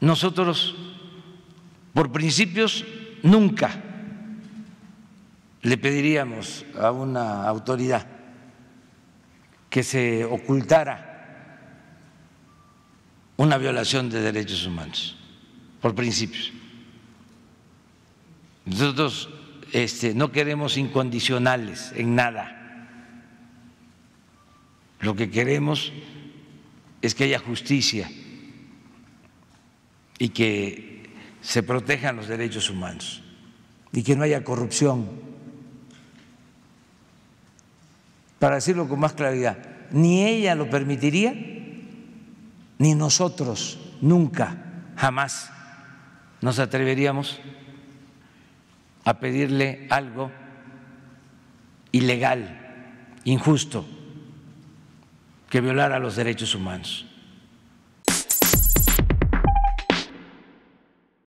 Nosotros, por principios, nunca le pediríamos a una autoridad que se ocultara una violación de derechos humanos, por principios. Nosotros este, no queremos incondicionales en nada. Lo que queremos es que haya justicia y que se protejan los derechos humanos y que no haya corrupción. Para decirlo con más claridad, ni ella lo permitiría, ni nosotros nunca, jamás nos atreveríamos a pedirle algo ilegal, injusto, que violara los derechos humanos.